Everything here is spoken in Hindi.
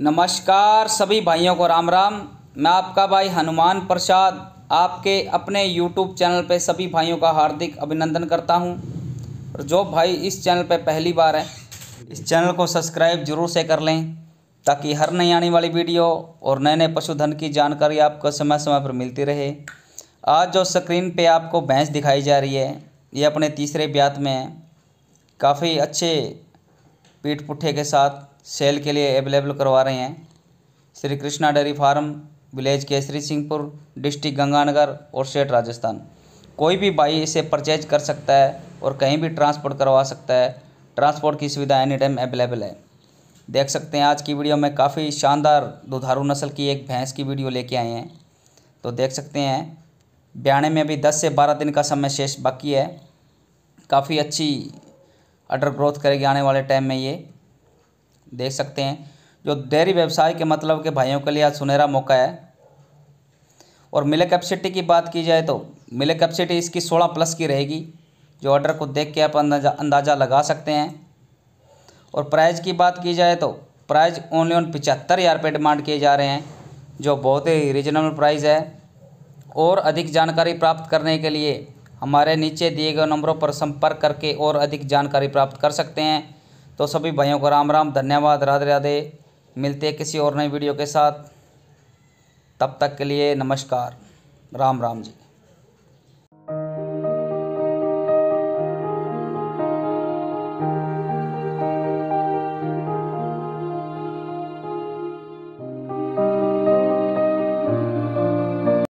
नमस्कार सभी भाइयों को राम राम मैं आपका भाई हनुमान प्रसाद आपके अपने यूट्यूब चैनल पे सभी भाइयों का हार्दिक अभिनंदन करता हूँ और जो भाई इस चैनल पे पहली बार है इस चैनल को सब्सक्राइब जरूर से कर लें ताकि हर नई आने वाली वीडियो और नए नए पशुधन की जानकारी आपको समय समय पर मिलती रहे आज जो स्क्रीन पर आपको भैंस दिखाई जा रही है ये अपने तीसरे ब्यात में है काफ़ी अच्छे पीठ पुट्ठे के साथ सेल के लिए अवेलेबल करवा रहे हैं Shri Krishna dairy farm village Kesri Singhpur district Ganganagar और सेठ राजस्थान कोई भी भाई इसे परचेज कर सकता है और कहीं भी ट्रांसपोर्ट करवा सकता है ट्रांसपोर्ट की सुविधा एनी टाइम अवेलेबल है देख सकते हैं आज की वीडियो में काफ़ी शानदार दुधारू नस्ल की एक भैंस की वीडियो लेके आए हैं तो देख सकते हैं ब्याने में अभी 10 से 12 दिन का समय शेष बाकी है काफ़ी अच्छी अटर ग्रोथ करेगी आने वाले टाइम में ये देख सकते हैं जो डेयरी व्यवसाय के मतलब के भाइयों के लिए आज सुनहरा मौका है और मिले कैपेसिटी की बात की जाए तो मिले कैपेसिटी इसकी सोलह प्लस की रहेगी जो ऑर्डर को देख के आप अंदाजा अंदाज़ा लगा सकते हैं और प्राइज़ की बात की जाए तो प्राइज़ ओनली ऑन पिचहत्तर हज़ार रुपये डिमांड किए जा रहे हैं जो बहुत ही रिजनेबल प्राइस है और अधिक जानकारी प्राप्त करने के लिए हमारे नीचे दिए गए नंबरों पर संपर्क करके और अधिक जानकारी प्राप्त कर सकते हैं तो सभी भाइयों को राम राम धन्यवाद राधे राधे मिलते हैं किसी और नई वीडियो के साथ तब तक के लिए नमस्कार राम राम जी